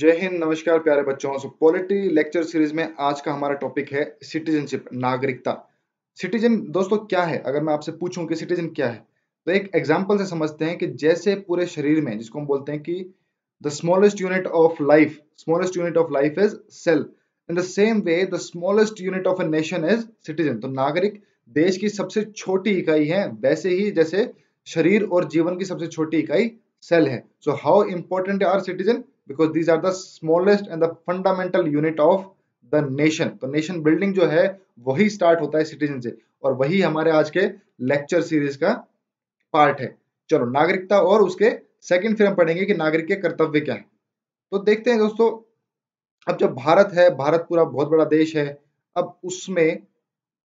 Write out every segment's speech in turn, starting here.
जय हिंद नमस्कार प्यारे बच्चों सो पॉलिटी लेक्चर सीरीज में आज का हमारा टॉपिक है सिटीजनशिप नागरिकता सिटीजन दोस्तों क्या है अगर मैं आपसे पूछूं कि सिटीजन क्या है तो एक एग्जांपल से समझते हैं कि जैसे पूरे शरीर में जिसको हम बोलते हैं कि the smallest unit of life smallest unit of life is cell in the same way the smallest unit of a nation is citizen तो नागरिक देश की सबसे छोटी इकाई है वैसे ही जैसे शरीर और जीवन की सबसे छोटी इकाई सेल है so how important are citizen because these are the smallest and the fundamental unit of the nation तो नेशन बिल्डिंग जो है वही स्टार्ट होता है सिटीजन से और वही हमारे आज के लेक्चर सीरीज का पार्ट है चलो नागरिकता और उसके सेकंड फिर हम पढ़ेंगे कि नागरिक के कर्तव्य क्या है तो देखते हैं दोस्तों अब जब भारत है भारत पूरा बहुत बड़ा देश है अब उसमें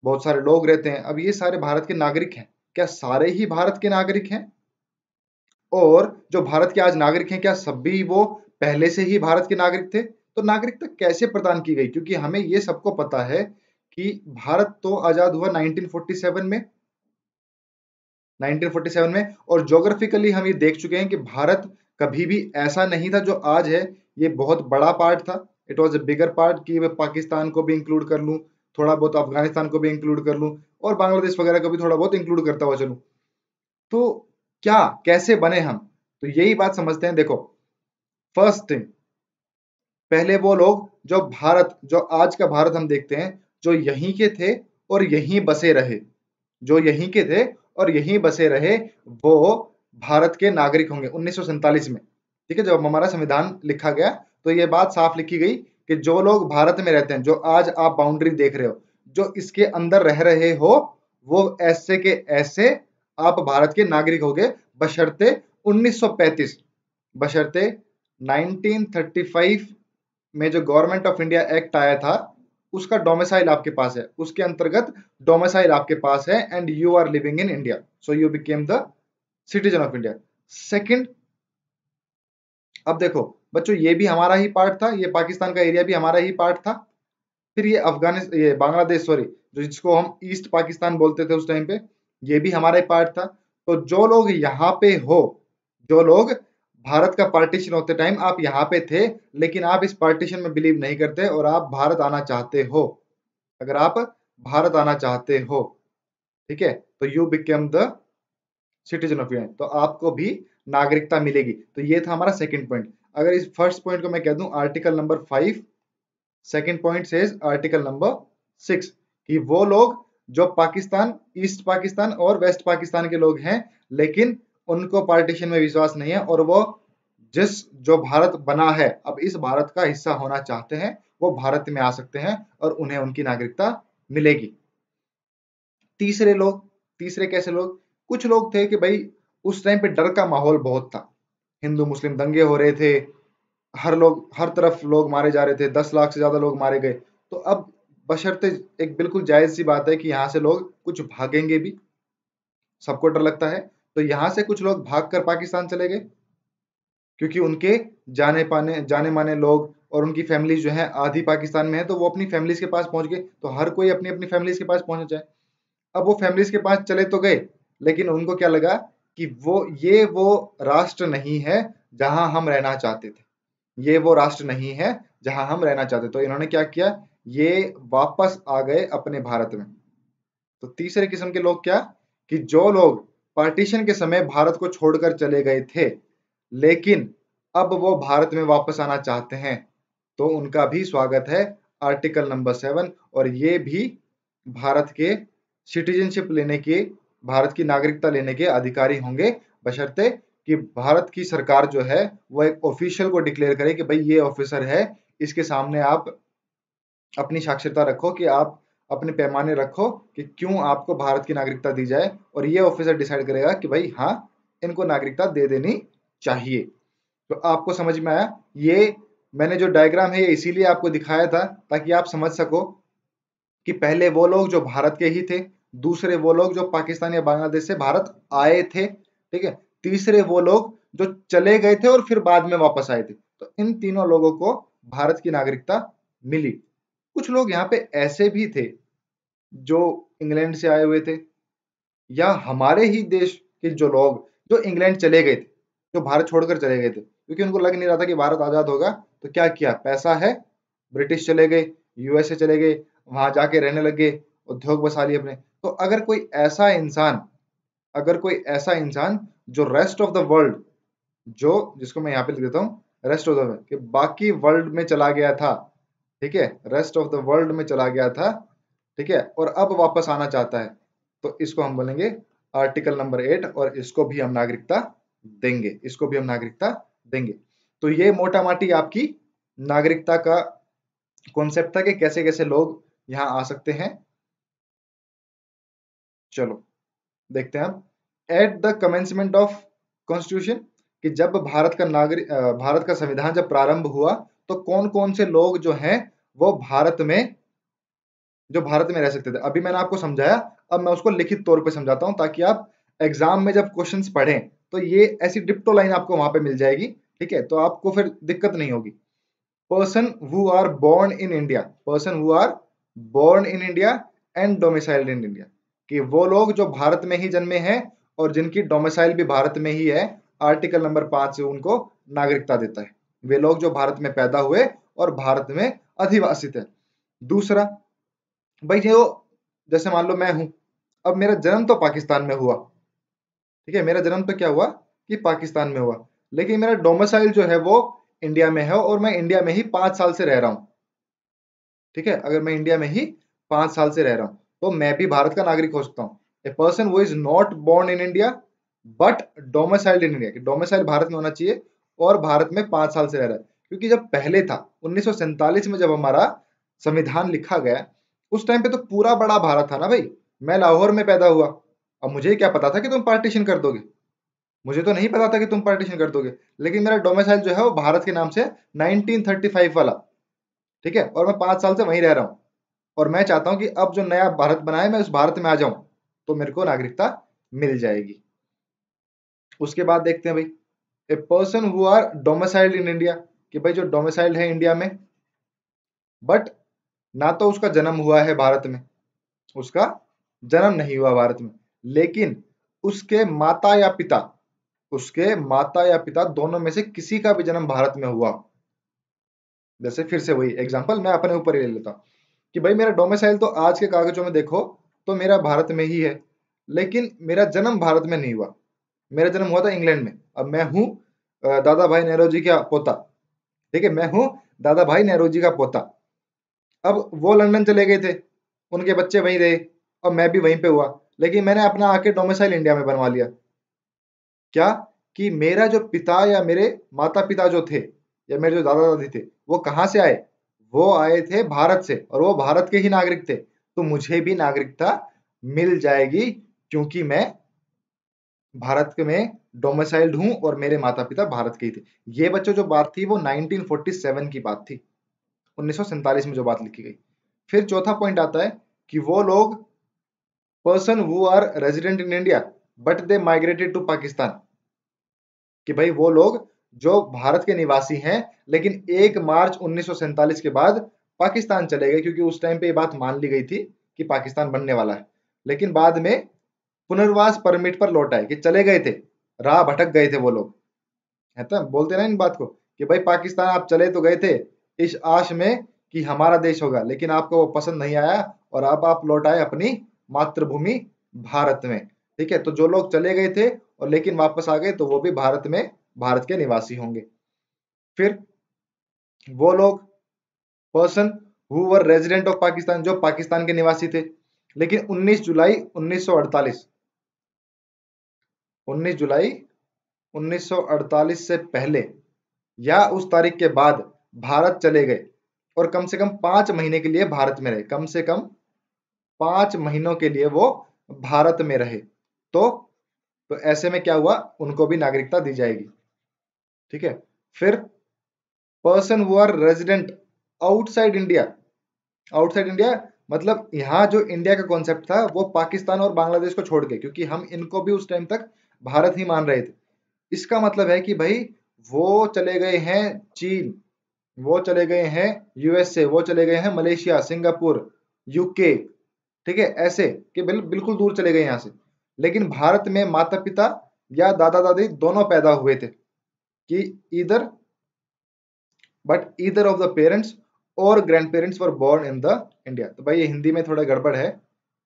बहुत सारे लोग रहते हैं अब ये सारे भारत के नागरिक हैं क्या सारे ही भारत के नागरिक हैं और जो भारत के आज नागरिक हैं क्या सभी वो पहले से ही भारत के नागरिक थे तो नागरिकता कैसे प्रदान की गई क्योंकि हमें ये सबको पता है कि भारत तो आजाद हुआ 1947 में 1947 में और जोग्राफिकली हम ये देख चुके हैं कि भारत कभी भी ऐसा नहीं था जो आज है ये बहुत बड़ा पार्ट था it was a bigger part कि मैं पाकिस्तान को भी इंक्लूड कर लूँ थोड़ा बहुत अफगानिस्तान को भी इंक्लूड कर लूँ और बांग्लादेश वगैरह को भी थोड़ा बहुत इंक्लूड करता हुआ चलूँ तो क्या कैसे बने हम तो यही बात समझते हैं देखो फर्स्ट थिंग पहले वो लोग जो भारत जो आज का भारत हम देखते हैं जो यहीं के थे और यहीं बसे रहे जो यहीं के थे और यहीं बसे रहे वो भारत के नागरिक होंगे उन्नीस में ठीक है जब हमारा संविधान लिखा गया तो ये बात साफ लिखी गई कि जो लोग भारत में रहते हैं जो आज आप बाउंड्री देख रहे हो जो इसके अंदर रह रहे हो वो ऐसे के ऐसे आप भारत के नागरिक होंगे बशर्ते 1935 बशर्ते 1935 में जो गवर्नमेंट ऑफ इंडिया एक्ट आया था उसका डोमिसाइल आपके पास है उसके अंतर्गत डोमिसाइल आपके पास है and you are living in India so you became the citizen of India second अब देखो बच्चों ये भी हमारा ही पार्ट था ये पाकिस्तान का एरिया भी हमारा ही पार्ट था फिर ये अफगानिस्तान ये बांग्लादेश सॉरी जो जिसको हम ईस्ट पाकिस्तान बोलते थे उस टाइम पे ये भी हमारा ही पार्ट था तो जो लोग यहाँ पे हो जो लोग भारत का पार्टीशन होते टाइम आप यहाँ पे थे लेकिन आप इस पार्टीशन में बिलीव नहीं करते और आप भारत आना चाहते हो अगर आप भारत आना चाहते हो ठीक है तो you became the citizen of union तो आपको भी नागरिकता मिलेगी तो ये था हमारा सेकंड पॉइंट अगर इस फर्स्ट पॉइंट को मैं कह दूं article number five second point से आर्टिकल नंबर सिक्स कि वो लोग जो पाकिस्तान ईस्ट पाकिस्तान और वेस्ट पाकिस्तान के लोग हैं लेकिन उनको पार्टीशन में विश्वास नहीं है और वो जिस जो भारत बना है अब इस भारत का हिस्सा होना चाहते हैं वो भारत में आ सकते हैं और उन्हें उनकी नागरिकता मिलेगी तीसरे लोग तीसरे कैसे लोग कुछ लोग थे कि भाई उस टाइम पे डर का माहौल बहुत था हिंदू मुस्लिम दंगे हो रहे थे हर लोग हर तरफ लोग मारे जा रहे थे दस लाख से ज्यादा लोग मारे गए तो अब बशर्ते एक बिल्कुल जायज सी बात है कि यहाँ से लोग कुछ भागेंगे भी सबको डर लगता है तो यहां से कुछ लोग भाग कर पाकिस्तान चले गए क्योंकि उनके जाने पाने जाने माने लोग और उनकी फैमिली जो है आधी पाकिस्तान में है तो वो अपनी फैमिलीज के पास पहुंच गए तो हर कोई अपनी अपनी फैमिलीज के पास पहुंचना चाहे अब वो फैमिलीज के पास चले तो गए लेकिन उनको क्या लगा कि वो ये वो राष्ट्र नहीं है जहां हम रहना चाहते थे ये वो राष्ट्र नहीं है जहां हम रहना चाहते तो इन्होंने क्या किया ये वापस आ गए अपने भारत में तो तीसरे किस्म के लोग क्या कि जो लोग पार्टीशन के समय भारत को छोड़कर चले गए थे लेकिन अब वो भारत में वापस आना चाहते हैं तो उनका भी स्वागत है आर्टिकल नंबर सेवन और ये भी भारत के सिटीजनशिप लेने के भारत की नागरिकता लेने के अधिकारी होंगे बशर्ते कि भारत की सरकार जो है वो एक ऑफिशियल को डिक्लेयर करे कि भाई ये ऑफिसर है इसके सामने आप अपनी साक्षरता रखो कि आप अपने पैमाने रखो कि क्यों आपको भारत की नागरिकता दी जाए और ये ऑफिसर डिसाइड करेगा कि भाई हाँ इनको नागरिकता दे देनी चाहिए तो आपको समझ में आया ये मैंने जो डायग्राम है ये इसीलिए आपको दिखाया था ताकि आप समझ सको कि पहले वो लोग जो भारत के ही थे दूसरे वो लोग जो पाकिस्तान या बांग्लादेश से भारत आए थे ठीक है तीसरे वो लोग जो चले गए थे और फिर बाद में वापस आए थे तो इन तीनों लोगों को भारत की नागरिकता मिली कुछ लोग यहाँ पे ऐसे भी थे जो इंग्लैंड से आए हुए थे या हमारे ही देश के जो लोग जो इंग्लैंड चले गए थे जो भारत छोड़कर चले गए थे क्योंकि उनको लग नहीं रहा था कि भारत आजाद होगा तो क्या किया पैसा है ब्रिटिश चले गए यूएसए चले गए वहां जाके रहने लग गए उद्योग बसा लिए अपने तो अगर कोई ऐसा इंसान अगर कोई ऐसा इंसान जो रेस्ट ऑफ द वर्ल्ड जो जिसको मैं यहाँ पे लिख देता हूँ रेस्ट ऑफ द वर्ल्ड कि बाकी वर्ल्ड में चला गया था ठीक है रेस्ट ऑफ द वर्ल्ड में चला गया था ठीक है और अब वापस आना चाहता है तो इसको हम बोलेंगे आर्टिकल नंबर एट और इसको भी हम नागरिकता देंगे इसको भी हम नागरिकता देंगे तो ये मोटा माटी आपकी नागरिकता का कॉन्सेप्ट था कि कैसे कैसे लोग यहाँ आ सकते हैं चलो देखते हैं हम at the commencement of constitution कि जब भारत का नागरिक भारत का संविधान जब प्रारंभ हुआ तो कौन कौन से लोग जो हैं वो भारत में जो भारत में रह सकते थे अभी मैंने आपको समझाया अब मैं उसको लिखित तौर पर समझाता हूं ताकि आप एग्जाम में जब क्वेश्चन पढ़ें तो ये ऐसी डिप्टो लाइन आपको वहां पर मिल जाएगी ठीक है तो आपको फिर दिक्कत नहीं होगी person who are born in India person who are born in India and domiciled in India कि वो लोग जो भारत में ही जन्मे हैं और जिनकी डोमिसाइल भी भारत में ही है आर्टिकल नंबर पांच से उनको नागरिकता देता है वे लोग जो भारत में पैदा हुए और भारत में अधिवासित है दूसरा भाई जो जैसे मान लो मैं हूं अब मेरा जन्म तो पाकिस्तान में हुआ ठीक है मेरा जन्म तो क्या हुआ कि पाकिस्तान में हुआ लेकिन मेरा डोमिसाइल जो है वो इंडिया में है और मैं इंडिया में ही पांच साल से रह रहा हूं ठीक है अगर मैं इंडिया में ही पांच साल से रह रहा हूं तो मैं भी भारत का नागरिक हो सकता हूं a person who is not born in India but domiciled in India domicile Bharat में होना चाहिए और भारत में पांच साल से रह रहा है क्योंकि जब पहले था उन्नीस में जब हमारा संविधान लिखा गया उस टाइम पे तो पूरा बड़ा भारत था ना भाई मैं लाहौर में पैदा हुआ अब मुझे क्या पता था कि तुम पार्टीशन कर दोगे मुझे तो नहीं पता था कि तुम पार्टीशन कर दोगे लेकिन मेरा डोमिसाइल जो है वो भारत के नाम से 1935 वाला ठीक है और मैं पांच साल से वहीं रह रहा हूं और मैं चाहता हूं कि अब जो नया भारत बनाए मैं उस भारत में आ जाऊं तो मेरे को नागरिकता मिल जाएगी उसके बाद देखते हैं भाई a person who are domiciled in India कि भाई जो डोमेसाइल्ड है इंडिया में बट ना तो उसका जन्म हुआ है भारत में उसका जन्म नहीं हुआ भारत में लेकिन उसके माता या पिता उसके माता या पिता दोनों में से किसी का भी जन्म भारत में हुआ जैसे फिर से वही एग्जाम्पल मैं अपने ऊपर ही ले लेता कि भाई मेरा डोमिसाइल तो आज के कागजों में देखो तो मेरा भारत में ही है लेकिन मेरा जन्म भारत में नहीं हुआ मेरा जन्म हुआ था इंग्लैंड में अब मैं हूँ दादा भाई नेहरू जी का पोता ठीक है मैं हूँ दादा भाई नेहरू जी का पोता अब वो लंदन चले गए थे उनके बच्चे वहीं रहे और मैं भी वहीं पे हुआ लेकिन मैंने अपना आके डोमिसाइल इंडिया में बनवा लिया क्या कि मेरा जो पिता या मेरे माता पिता जो थे या मेरे जो दादा दादी थे वो कहाँ से आए वो आए थे भारत से और वो भारत के ही नागरिक थे तो मुझे भी नागरिकता मिल जाएगी क्योंकि मैं भारत में डोमिसाइल्ड हूं और मेरे माता पिता भारत के ही थे ये बच्चों जो बात थी वो 1947 की बात थी उन्नीस में जो बात लिखी गई फिर चौथा पॉइंट आता है कि वो लोग person who are resident in India but they migrated to Pakistan कि भाई वो लोग जो भारत के निवासी हैं लेकिन एक मार्च उन्नीस के बाद पाकिस्तान चले गए क्योंकि उस टाइम पे ये बात मान ली गई थी कि पाकिस्तान बनने वाला है लेकिन बाद में पुनर्वास परमिट पर लौट आए कि चले गए थे राह भटक गए थे वो लोग है तो बोलते ना इन बात को कि भाई पाकिस्तान आप चले तो गए थे इस आश में कि हमारा देश होगा लेकिन आपको वो पसंद नहीं आया और अब आप लौट आए अपनी मातृभूमि भारत में ठीक है तो जो लोग चले गए थे और लेकिन वापस आ गए तो वो भी भारत में भारत के निवासी होंगे फिर वो लोग person who were resident of Pakistan जो पाकिस्तान के निवासी थे लेकिन 19 जुलाई 19 जुलाई 1948 से पहले या उस तारीख के बाद भारत चले गए और कम से कम पांच महीने के लिए भारत में रहे कम से कम पांच महीनों के लिए वो भारत में रहे तो तो ऐसे में क्या हुआ उनको भी नागरिकता दी जाएगी ठीक है फिर person who are resident outside India outside India मतलब यहां जो इंडिया का कॉन्सेप्ट था वो पाकिस्तान और बांग्लादेश को छोड़ के क्योंकि हम इनको भी उस टाइम तक भारत ही मान रहे थे इसका मतलब है कि भाई वो चले गए हैं चीन वो चले गए हैं यूएसए वो चले गए हैं मलेशिया सिंगापुर यूके ठीक है ऐसे कि बिल, बिल्कुल दूर चले गए यहाँ से लेकिन भारत में माता पिता या दादा दादी दोनों पैदा हुए थे कि इधर बट इधर ऑफ द पेरेंट्स और grandparents were born in the India तो भाई ये हिंदी में थोड़ा गड़बड़ है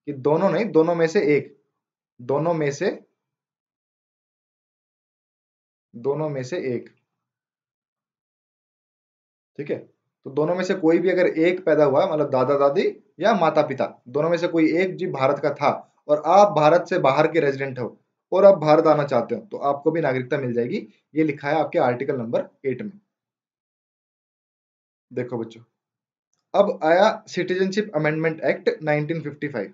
कि दोनों नहीं दोनों में से एक दोनों में से दोनों में से एक ठीक है तो दोनों में से कोई भी अगर एक पैदा हुआ मतलब दादा दादी या माता पिता दोनों में से कोई एक जी भारत का था और आप भारत से बाहर के रेजिडेंट हो और आप भारत आना चाहते हो तो आपको भी नागरिकता मिल जाएगी ये लिखा है आपके आर्टिकल नंबर एट में देखो बच्चों अब आया सिटीजनशिप अमेंडमेंट एक्ट 1955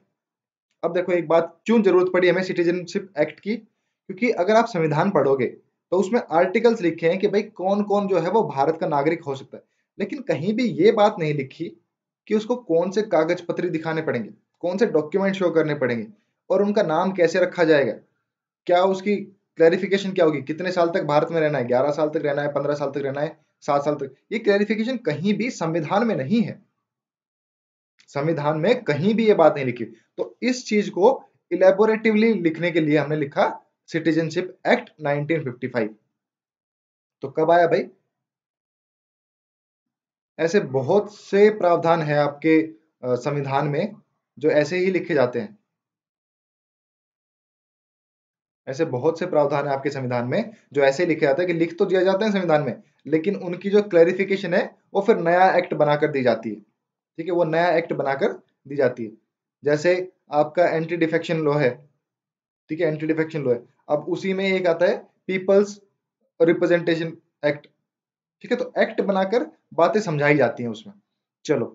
अब देखो एक बात क्यों जरूरत पड़ी हमें सिटीजनशिप एक्ट की क्योंकि अगर आप संविधान पढ़ोगे तो उसमें आर्टिकल्स लिखे हैं कि भाई कौन कौन जो है वो भारत का नागरिक हो सकता है लेकिन कहीं भी ये बात नहीं लिखी कि उसको कौन से कागज पत्र दिखाने पड़ेंगे कौन से डॉक्यूमेंट शो करने पड़ेंगे और उनका नाम कैसे रखा जाएगा क्या उसकी क्लैरिफिकेशन क्या होगी कितने साल तक भारत में रहना है ग्यारह साल तक रहना है पंद्रह साल तक रहना है सात साल तक ये क्लैरिफिकेशन कहीं भी संविधान में नहीं है संविधान में कहीं भी ये बात नहीं लिखी तो इस चीज को इलेबोरेटिवली लिखने के लिए हमने लिखा सिटीजनशिप एक्ट 1955 तो कब आया भाई ऐसे बहुत से प्रावधान है आपके संविधान में जो ऐसे ही लिखे जाते हैं ऐसे बहुत से प्रावधान है आपके संविधान में जो ऐसे लिखे जाते हैं कि लिख तो दिया जाता है संविधान में लेकिन उनकी जो क्लैरिफिकेशन है वो फिर नया एक्ट बनाकर दी जाती है ठीक है वो नया एक्ट बनाकर दी जाती है जैसे आपका एंटी डिफेक्शन लॉ है ठीक है एंटी डिफेक्शन लॉ है अब उसी में एक आता है पीपल्स रिप्रेजेंटेशन एक्ट ठीक है तो एक्ट बनाकर बातें समझाई जाती हैं उसमें चलो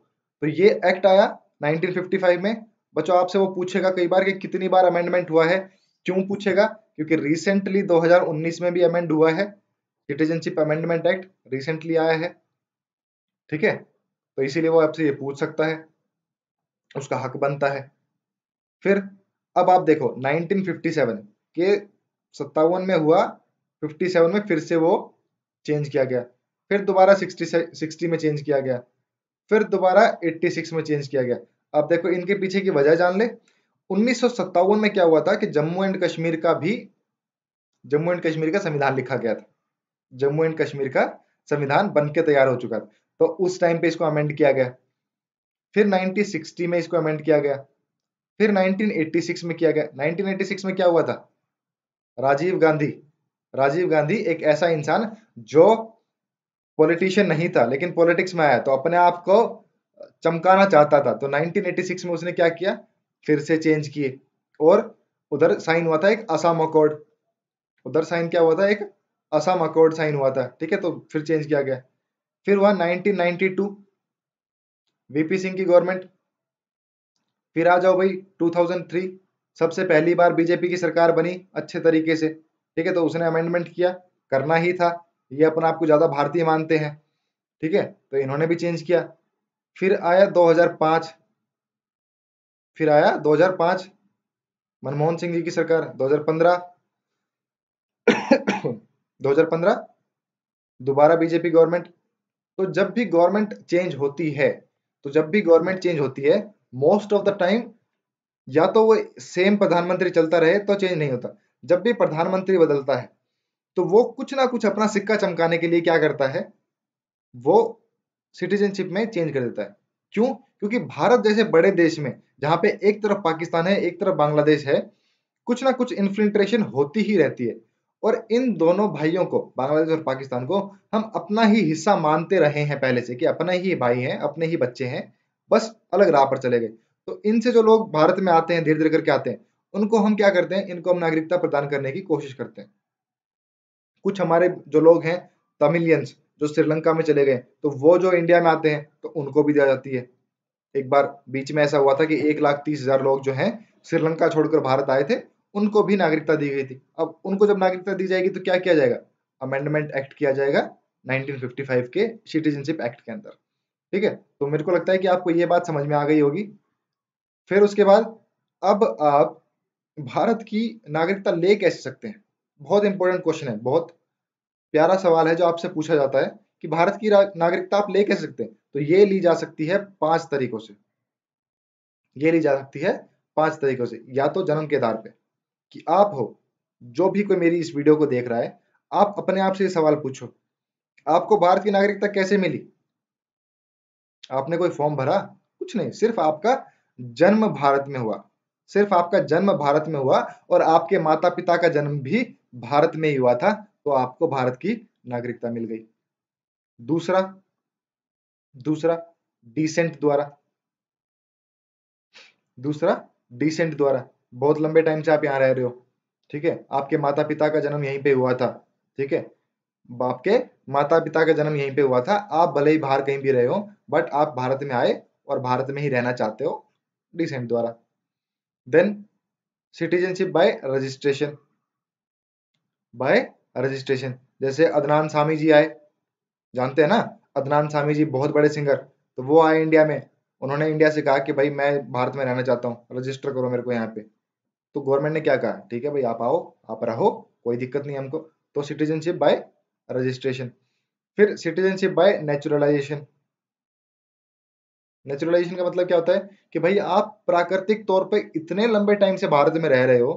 तो ये एक्ट आया 1955 में बच्चों आपसे वो पूछेगा कई बार कि कितनी बार अमेंडमेंट हुआ है क्यों पूछेगा क्योंकि रिसेंटली 2019 में भी अमेंड हुआ है सिटीजनशिप अमेंडमेंट एक्ट रिसेंटली आया है ठीक है तो इसीलिए वो आपसे ये पूछ सकता है उसका हक बनता है फिर अब आप देखो 1957 के सत्तावन में हुआ 57 में फिर से वो चेंज किया गया फिर दोबारा 60 60 में चेंज किया गया फिर दोबारा 86 में चेंज किया गया अब देखो इनके पीछे की वजह जान ले उन्नीस में क्या हुआ था कि जम्मू एंड कश्मीर का भी जम्मू एंड कश्मीर का संविधान लिखा गया था जम्मू एंड कश्मीर का संविधान बन के तैयार हो चुका था तो उस टाइम पे इसको अमेंड किया गया फिर 1960 में इसको अमेंड किया गया फिर 1986 में किया गया 1986 में क्या हुआ था राजीव गांधी राजीव गांधी एक ऐसा इंसान जो पॉलिटिशियन नहीं था लेकिन पॉलिटिक्स में आया तो अपने आप को चमकाना चाहता था तो 1986 में उसने क्या किया फिर से चेंज किए और उधर साइन हुआ था एक असम अकॉर्ड उधर साइन क्या हुआ था एक असम अकॉर्ड साइन हुआ था ठीक है तो फिर चेंज किया गया फिर हुआ 1992 वीपी सिंह की गवर्नमेंट फिर आ जाओ भाई 2003 सबसे पहली बार बीजेपी की सरकार बनी अच्छे तरीके से ठीक है तो उसने अमेंडमेंट किया करना ही था ये अपन आपको ज़्यादा भारतीय मानते हैं ठीक है तो इन्होंने भी चेंज किया फिर आया 2005 फिर आया 2005 मनमोहन सिंह जी की सरकार 2015 2015 दोबारा बीजेपी गवर्नमेंट तो जब भी गवर्नमेंट चेंज होती है तो जब भी गवर्नमेंट चेंज होती है मोस्ट ऑफ द टाइम या तो वो सेम प्रधानमंत्री चलता रहे तो चेंज नहीं होता जब भी प्रधानमंत्री बदलता है तो वो कुछ ना कुछ अपना सिक्का चमकाने के लिए क्या करता है वो सिटीजनशिप में चेंज कर देता है क्यों क्योंकि भारत जैसे बड़े देश में जहां पे एक तरफ पाकिस्तान है एक तरफ बांग्लादेश है कुछ ना कुछ इन्फिल्ट्रेशन होती ही रहती है और इन दोनों भाइयों को बांग्लादेश और पाकिस्तान को हम अपना ही हिस्सा मानते रहे हैं पहले से कि अपना ही भाई हैं अपने ही बच्चे हैं बस अलग राह पर चले गए तो इनसे जो लोग भारत में आते हैं धीरे धीरे करके आते हैं उनको हम क्या करते हैं इनको हम नागरिकता प्रदान करने की कोशिश करते हैं कुछ हमारे जो लोग हैं तमिलियंस जो श्रीलंका में चले गए तो वो जो इंडिया में आते हैं तो उनको भी दिया जाती है एक बार बीच में ऐसा हुआ था कि एक लाख तीस हजार लोग जो हैं श्रीलंका छोड़कर भारत आए थे उनको भी नागरिकता दी गई थी अब उनको जब नागरिकता दी जाएगी तो क्या किया जाएगा अमेंडमेंट एक्ट किया जाएगा 1955 के सिटीजनशिप एक्ट के अंदर ठीक है तो मेरे को लगता है कि आपको ये बात समझ में आ गई होगी फिर उसके बाद अब आप भारत की नागरिकता ले कैसे सकते हैं बहुत इंपॉर्टेंट क्वेश्चन है बहुत प्यारा सवाल है जो आपसे पूछा जाता है कि भारत की नागरिकता आप ले कैसे सकते हैं तो ये ली जा सकती है पांच तरीकों से ये ली जा सकती है पांच तरीकों से या तो जन्म के आधार पर कि आप हो जो भी कोई मेरी इस वीडियो को देख रहा है आप अपने आप से ये सवाल पूछो आपको भारत की नागरिकता कैसे मिली आपने कोई फॉर्म भरा कुछ नहीं सिर्फ आपका जन्म भारत में हुआ सिर्फ आपका जन्म भारत में हुआ और आपके माता पिता का जन्म भी भारत में ही हुआ था तो आपको भारत की नागरिकता मिल गई दूसरा दूसरा डिसेंट द्वारा दूसरा डिसेंट द्वारा बहुत लंबे टाइम से आप यहां रह रहे हो ठीक है आपके माता पिता का जन्म यहीं पे हुआ था ठीक है बाप के माता पिता का जन्म यहीं पे हुआ था आप भले ही बाहर कहीं भी रहे हो बट आप भारत में आए और भारत में ही रहना चाहते हो डिसेंट द्वारा then citizenship by registration by registration जैसे अदनान सामी जी आए जानते हैं ना अदनान सामी जी बहुत बड़े सिंगर तो वो आए इंडिया में उन्होंने इंडिया से कहा कि भाई मैं भारत में रहना चाहता हूँ रजिस्टर करो मेरे को यहाँ पे तो गवर्नमेंट ने क्या कहा ठीक है भाई आप आओ आप रहो कोई दिक्कत नहीं हमको तो सिटीजनशिप बाय रजिस्ट्रेशन फिर सिटीजनशिप बाय नेचुरलाइजेशन नेचुरलाइजेशन का मतलब क्या होता है कि भाई आप प्राकृतिक तौर पर इतने लंबे टाइम से भारत में रह रहे हो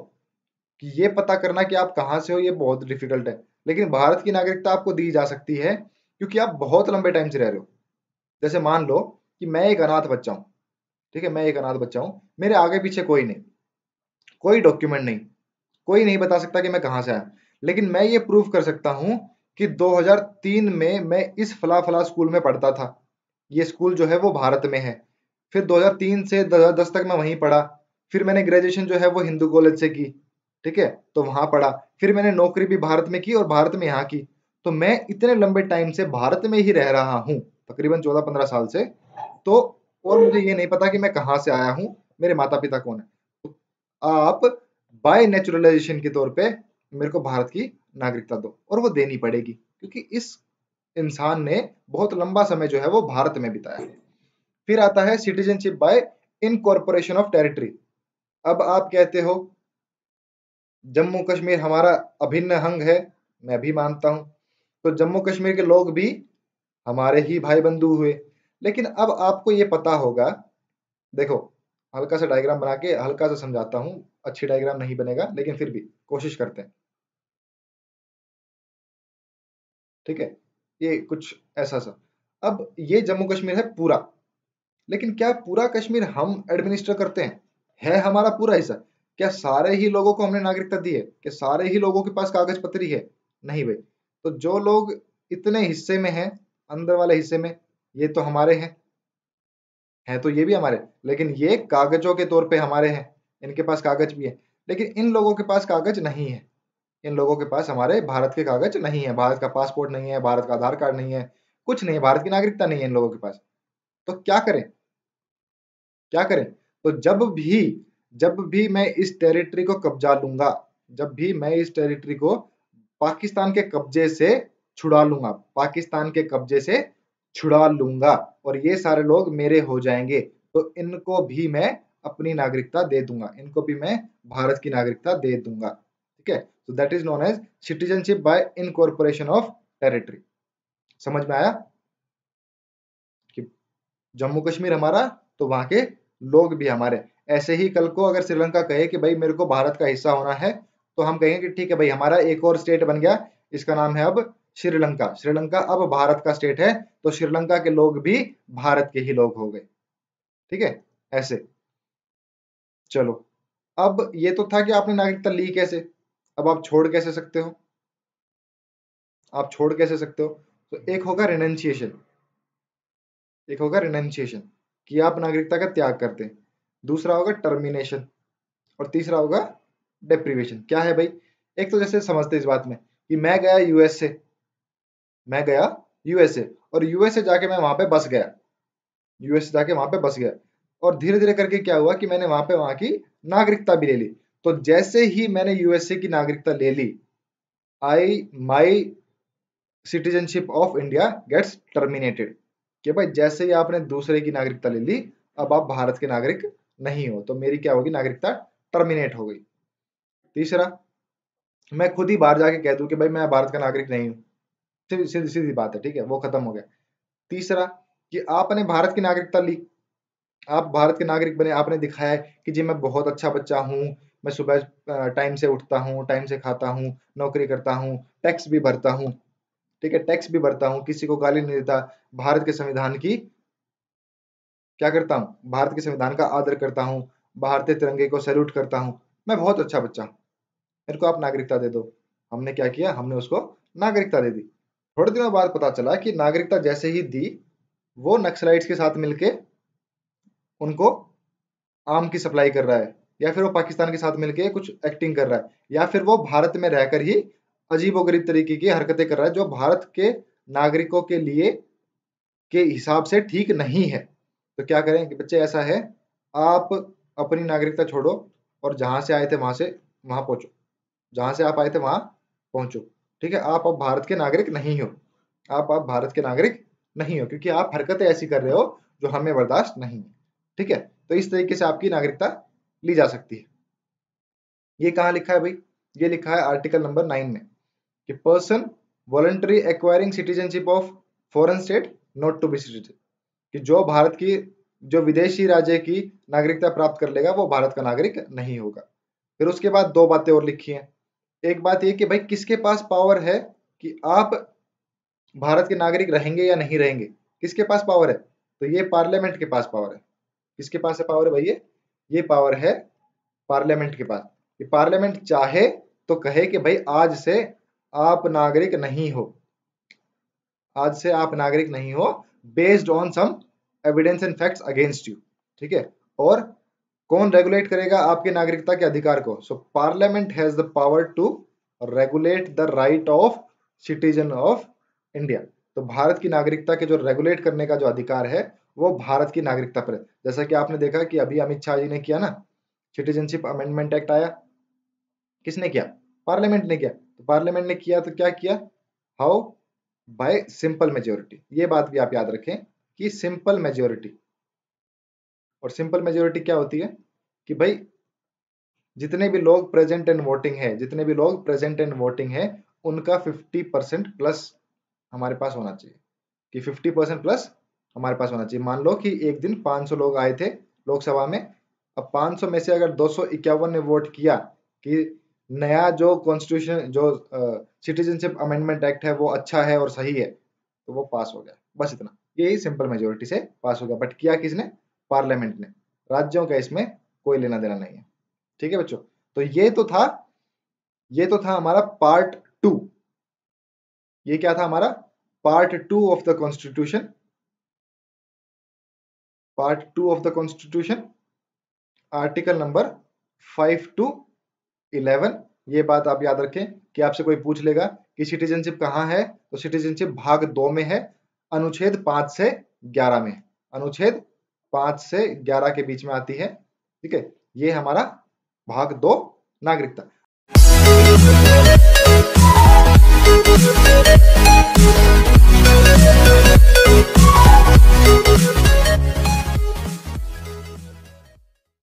कि ये पता करना कि आप कहाँ से हो ये बहुत डिफिकल्ट है लेकिन भारत की नागरिकता आपको दी जा सकती है क्योंकि आप बहुत लंबे टाइम से रह रहे हो जैसे मान लो कि मैं एक अनाथ बच्चा हूँ ठीक है मैं एक अनाथ बच्चा हूँ मेरे आगे पीछे कोई नहीं कोई डॉक्यूमेंट नहीं कोई नहीं बता सकता कि मैं कहाँ से आया लेकिन मैं ये प्रूव कर सकता हूँ कि 2003 में मैं इस फला फला स्कूल में पढ़ता था ये स्कूल जो है वो भारत में है फिर 2003 से 2010 तक मैं वहीं पढ़ा फिर मैंने ग्रेजुएशन जो है वो हिंदू कॉलेज से की ठीक है तो वहाँ पढ़ा फिर मैंने नौकरी भी भारत में की और भारत में यहाँ की तो मैं इतने लंबे टाइम से भारत में ही रह रहा हूँ तकरीबन चौदह पंद्रह साल से तो और मुझे ये नहीं पता कि मैं कहाँ से आया हूँ मेरे माता पिता कौन है तो आप बाय नेचुरलाइजेशन के तौर पे मेरे को भारत की नागरिकता दो और वो देनी पड़ेगी क्योंकि इस इंसान ने बहुत लंबा समय जो है वो भारत में बिताया है फिर आता है citizenship by incorporation of territory अब आप कहते हो जम्मू कश्मीर हमारा अभिन्न अंग है मैं भी मानता हूं तो जम्मू कश्मीर के लोग भी हमारे ही भाई बंधु हुए लेकिन अब आपको ये पता होगा देखो हल्का सा डायग्राम बना के हल्का सा समझाता हूं अच्छी डायग्राम नहीं बनेगा लेकिन फिर भी कोशिश करते हैं ठीक है ये कुछ ऐसा सा अब ये जम्मू कश्मीर है पूरा लेकिन क्या पूरा कश्मीर हम एडमिनिस्टर करते हैं है हमारा पूरा हिस्सा क्या सारे ही लोगों को हमने नागरिकता दी है क्या सारे ही लोगों के पास कागज पत्री है नहीं भाई तो जो लोग इतने हिस्से में हैं अंदर वाले हिस्से में ये तो हमारे हैं हैं तो ये भी हमारे लेकिन ये कागजों के तौर पे हमारे हैं इनके पास कागज भी है लेकिन इन लोगों के पास कागज नहीं है इन लोगों के पास हमारे भारत के कागज नहीं है भारत का पासपोर्ट नहीं है भारत का आधार कार्ड नहीं है कुछ नहीं है भारत की नागरिकता नहीं है इन लोगों के पास तो क्या करें क्या करें तो जब भी जब भी मैं इस टेरिटरी को कब्जा लूंगा जब भी मैं इस टेरिटरी को पाकिस्तान के कब्जे से छुड़ा लूंगा पाकिस्तान के कब्जे से छुड़ा लूंगा और ये सारे लोग मेरे हो जाएंगे तो इनको भी मैं अपनी नागरिकता दे दूंगा इनको भी मैं भारत की नागरिकता दे दूंगा ठीक है so that is known as citizenship by incorporation of territory समझ में आया कि जम्मू कश्मीर हमारा तो वहां के लोग भी हमारे ऐसे ही कल को अगर श्रीलंका कहे कि भाई मेरे को भारत का हिस्सा होना है तो हम कहेंगे कि ठीक है भाई हमारा एक और स्टेट बन गया इसका नाम है अब श्रीलंका श्रीलंका अब भारत का स्टेट है तो श्रीलंका के लोग भी भारत के ही लोग हो गए ठीक है ऐसे चलो अब ये तो था कि आपने नागरिकता ली कैसे अब आप छोड़ कैसे सकते हो आप छोड़ कैसे सकते हो तो एक होगा रिनेंसिएशन एक होगा रिनेंसिएशन कि आप नागरिकता का त्याग करते हैं दूसरा होगा टर्मिनेशन और तीसरा होगा डेप्रीवेशन क्या है भाई एक तो जैसे समझते इस बात में कि मैं गया यूएसए मैं गया यूएसए और यूएसए जाके मैं वहां पे बस गया यूएसए जाके वहां पे बस गया और धीरे धीरे करके क्या हुआ कि मैंने वहां पे वहां की नागरिकता भी ले ली तो जैसे ही मैंने यूएसए की नागरिकता ले ली I my citizenship of India gets terminated कि भाई जैसे ही आपने दूसरे की नागरिकता ले ली अब आप भारत के नागरिक नहीं हो तो मेरी क्या होगी नागरिकता टर्मिनेट हो गई तीसरा मैं खुद ही बाहर जाके कह दूं कि भाई मैं भारत का नागरिक नहीं हूं सीधी सीधी बात है ठीक है वो खत्म हो गया तीसरा कि आपने भारत की नागरिकता ली आप भारत के नागरिक बने आपने दिखाया कि जी मैं बहुत अच्छा बच्चा हूं मैं सुबह टाइम से उठता हूँ टाइम से खाता हूँ नौकरी करता हूँ टैक्स भी भरता हूँ ठीक है टैक्स भी भरता हूँ किसी को गाली नहीं देता भारत के संविधान की क्या करता हूँ भारत के संविधान का आदर करता हूँ भारतीय तिरंगे को सैल्यूट करता हूँ मैं बहुत अच्छा बच्चा हूँ मेरे को आप नागरिकता दे दो हमने क्या किया हमने उसको नागरिकता दे दी थोड़े दिनों बाद पता चला कि नागरिकता जैसे ही दी वो नक्सलाइट्स के साथ मिलके उनको आम की सप्लाई कर रहा है या फिर वो पाकिस्तान के साथ मिलकर कुछ एक्टिंग कर रहा है या फिर वो भारत में रहकर ही अजीबोगरीब तरीके की हरकतें कर रहा है जो भारत के नागरिकों के लिए के हिसाब से ठीक नहीं है तो क्या करें कि बच्चे ऐसा है आप अपनी नागरिकता छोड़ो और जहां से आए थे वहां से वहां पहुंचो जहां से आप आए थे वहां पहुंचो ठीक है आप अब भारत के नागरिक नहीं हो आप अब भारत के नागरिक नहीं हो क्योंकि आप हरकतें ऐसी कर रहे हो जो हमें बर्दाश्त नहीं है ठीक है तो इस तरीके से आपकी नागरिकता ली जा सकती है ये कहा लिखा है भाई ये लिखा है आर्टिकल नंबर नाइन में कि person voluntary acquiring citizenship of foreign state not to be citizen कि जो भारत की जो विदेशी राज्य की नागरिकता प्राप्त कर लेगा वो भारत का नागरिक नहीं होगा फिर उसके बाद दो बातें और लिखी हैं एक बात ये कि भाई किसके पास पावर है कि आप भारत के नागरिक रहेंगे या नहीं रहेंगे किसके पास पावर है तो ये पार्लियामेंट के पास पावर है किसके पास है पावर है भाई ये ये पावर है पार्लियामेंट के पास कि पार्लियामेंट चाहे तो कहे कि भाई आज से आप नागरिक नहीं हो आज से आप नागरिक नहीं हो based on some evidence and facts against you ठीक है और कौन रेगुलेट करेगा आपके नागरिकता के अधिकार को so parliament has the power to regulate the right of citizen of India तो भारत की नागरिकता के जो रेगुलेट करने का जो अधिकार है वो भारत की नागरिकता पर है जैसा कि आपने देखा कि अभी अमित शाह जी ने किया ना सिटीजनशिप अमेंडमेंट एक्ट आया किसने किया पार्लियामेंट ने किया तो पार्लियामेंट ने किया तो क्या किया हाउ बाय सिंपल मेजोरिटी ये बात भी आप याद रखें कि सिंपल मेजोरिटी और सिंपल मेजोरिटी क्या होती है कि भाई जितने भी लोग प्रेजेंट एंड वोटिंग है जितने भी लोग प्रेजेंट एंड वोटिंग है उनका 50 परसेंट प्लस हमारे पास होना चाहिए कि 50 परसेंट प्लस हमारे पास होना चाहिए मान लो कि एक दिन 500 लोग आए थे लोकसभा में अब 500 में से अगर दो ने वोट किया कि नया जो कॉन्स्टिट्यूशन जो सिटीजनशिप अमेंडमेंट एक्ट है वो अच्छा है और सही है तो वो पास हो गया बस इतना यही सिंपल मेजोरिटी से पास हो गया बट किया किसने पार्लियामेंट ने राज्यों का इसमें कोई लेना देना नहीं है ठीक है बच्चों तो ये तो था ये तो था हमारा पार्ट टू ये क्या था हमारा part two of the constitution part 2 of the constitution article number 5 to 11 ये बात आप याद रखें कि आपसे कोई पूछ लेगा कि सिटीजनशिप कहाँ है तो सिटीजनशिप भाग दो में है अनुच्छेद पांच से ग्यारह में अनुच्छेद पांच से ग्यारह के बीच में आती है ठीक है ये हमारा भाग दो नागरिकता